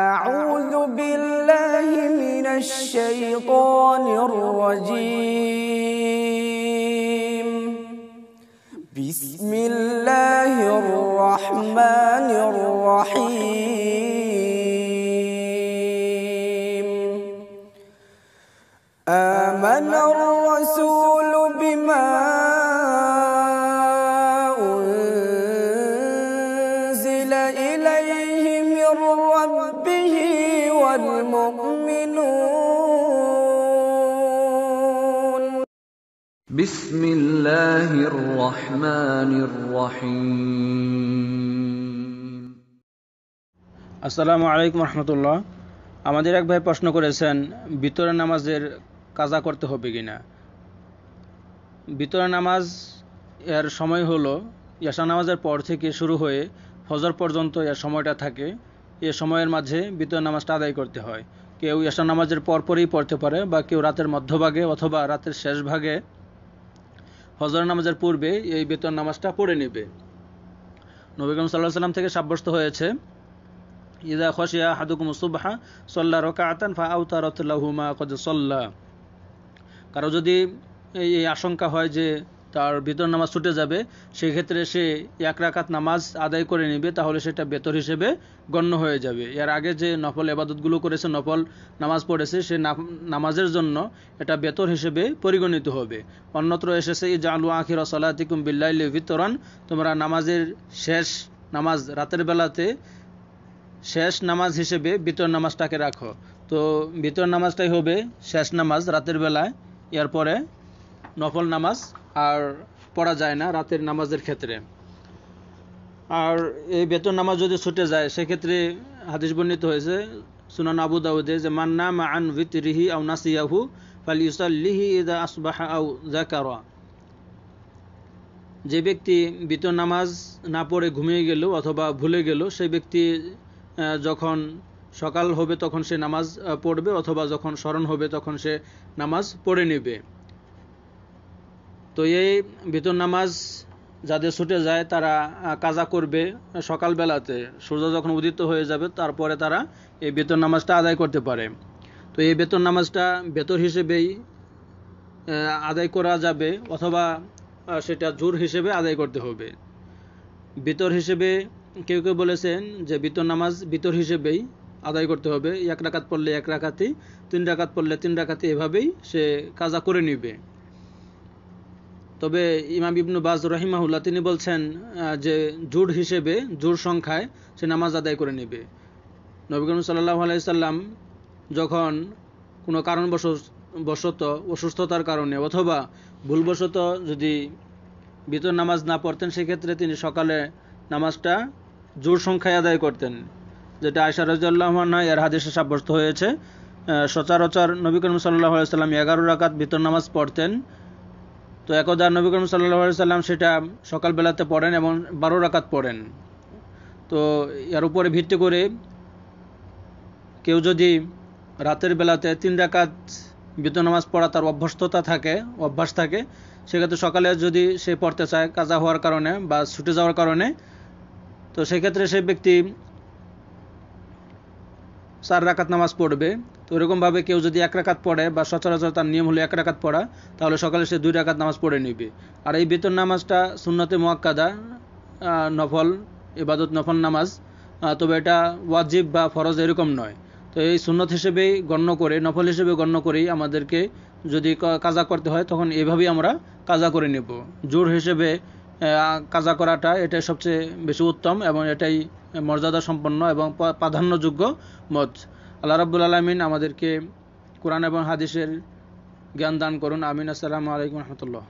أعوذ بالله من الشيطان الرجيم بسم الله الرحمن الرحيم آمن الرحيم والمؤمنون بسم الله الرحمن الرحيم السلام عليكم ورحمة الله আমাদের এক ভাই প্রশ্ন করেছেন বিতরের নামাজের কাজা করতে হবে কিনা বিতরা নামাজ এর সময় হলো ইয়াসা নামাজের পর থেকে শুরু হয়ে ফজর পর্যন্ত এর সময়টা থাকে এ সময়ের মাঝে বিতর নামাজটা আদায় করতে হয় কেউ এশা নামাজের পরপরই পড়তে পারে বা কেউ রাতের মধ্যভাগে অথবা রাতের শেষ ভাগে হজর নামাজের পূর্বে এই বেতন নামাজটা পড়ে নেবে নবীগম সাল্লাহ সাল্লাম থেকে সাব্যস্ত হয়েছে ইদা খসিয়া হাদুক মুসুবাহা সল্লা রকা আতান ফা রতলা হুমা কজ সল্লা কারো যদি এই আশঙ্কা হয় যে তার বেতন নামাজ ছুটে যাবে সেক্ষেত্রে সে এক রাকাত নামাজ আদায় করে নেবে তাহলে সেটা বেতন হিসেবে গণ্য হয়ে যাবে এর আগে যে নফল এবাদতগুলো করেছে নফল নামাজ পড়েছে সে নামাজের জন্য এটা বেতন হিসেবে পরিগণিত হবে অন্যত্র এসেছে জালু আখির সালাতিকুম বিল্লাইল বিতরণ তোমরা নামাজের শেষ নামাজ রাতের বেলাতে শেষ নামাজ হিসেবে বিতর নামাজটাকে রাখো তো বিতর নামাজটাই হবে শেষ নামাজ রাতের বেলায় এরপরে নফল নামাজ আর পড়া যায় না রাতের নামাজের ক্ষেত্রে আর এই বেতন নামাজ যদি ছুটে যায় সেক্ষেত্রে হাদিস বর্ণিত হয়েছে সুনান আবু দাউদে যে মান নাম আন ভিতরিহি আউ নাসিয়াহু ফাল ইউসাল লিহি ইদা আসবাহা আউ জাকারা যে ব্যক্তি বিতর নামাজ না পড়ে ঘুমিয়ে গেল অথবা ভুলে গেল সেই ব্যক্তি যখন সকাল হবে তখন সে নামাজ পড়বে অথবা যখন স্মরণ হবে তখন সে নামাজ পড়ে নেবে তো এই ভিতর নামাজ যাদের ছুটে যায় তারা কাজা করবে সকালবেলাতে সূর্য যখন উদিত হয়ে যাবে তারপরে তারা এই বেতন নামাজটা আদায় করতে পারে তো এই বেতন নামাজটা বেতন হিসেবেই আদায় করা যাবে অথবা সেটা জোর হিসেবে আদায় করতে হবে বেতর হিসেবে কেউ কেউ বলেছেন যে বেতন নামাজ বেতর হিসেবেই আদায় করতে হবে এক রাকাত পড়লে এক রাখাতি তিন রাখাত পড়লে তিন রাখাতি এভাবেই সে কাজা করে নিবে তবে ইমাম ইবনু বাজ রহিমাহুল্লাহ তিনি বলছেন যে জোড় হিসেবে জোড় সংখ্যায় সে নামাজ আদায় করে নেবে নবী করিম সাল্লাহ আলাইসাল্লাম যখন কোনো কারণবশ বশত অসুস্থতার কারণে অথবা ভুলবশত যদি বিতর নামাজ না পড়তেন সেক্ষেত্রে তিনি সকালে নামাজটা জোর সংখ্যায় আদায় করতেন যেটা আয়সা রাজুল্লাহমান্না এর হাদিসে সাব্যস্ত হয়েছে সচরাচর নবী করিম সাল্লাহ সাল্লাম এগারো রাকাত বিতর নামাজ পড়তেন তো একদা নবী করিম সাল্লাহ সাল্লাম সেটা সকালবেলাতে পড়েন এবং বারো রাকাত পড়েন তো এর উপরে ভিত্তি করে কেউ যদি রাতের বেলাতে তিন রাকাত বিদ্যুৎ নামাজ পড়া তার অভ্যস্ততা থাকে অভ্যাস থাকে সেক্ষেত্রে সকালে যদি সে পড়তে চায় কাজা হওয়ার কারণে বা ছুটে যাওয়ার কারণে তো সেক্ষেত্রে সে ব্যক্তি চার রাকাত নামাজ পড়বে তো এরকমভাবে কেউ যদি এক রাকাত পড়ে বা সচরাচর তার নিয়ম হলো এক রাকাত পড়া তাহলে সকালে সে দুই রাকাত নামাজ পড়ে নিবে আর এই বেতন নামাজটা সুন্নতে মোয়াক্কাদা নফল এবাদত নফল নামাজ তবে এটা ওয়াজিব বা ফরজ এরকম নয় তো এই সুন্নত হিসেবেই গণ্য করে নফল হিসেবে গণ্য করেই আমাদেরকে যদি কাজা করতে হয় তখন এভাবেই আমরা কাজা করে নেব জোর হিসেবে কাজা করাটা এটাই সবচেয়ে বেশি উত্তম এবং এটাই মর্যাদা সম্পন্ন এবং প্রাধান্যযোগ্য মত আল্লাহ রাবুল আলমিন আমাদেরকে কোরআন এবং হাদিসের জ্ঞান দান করুন আমিন আসসালামু আলাইকুম রহমতুল্লাহ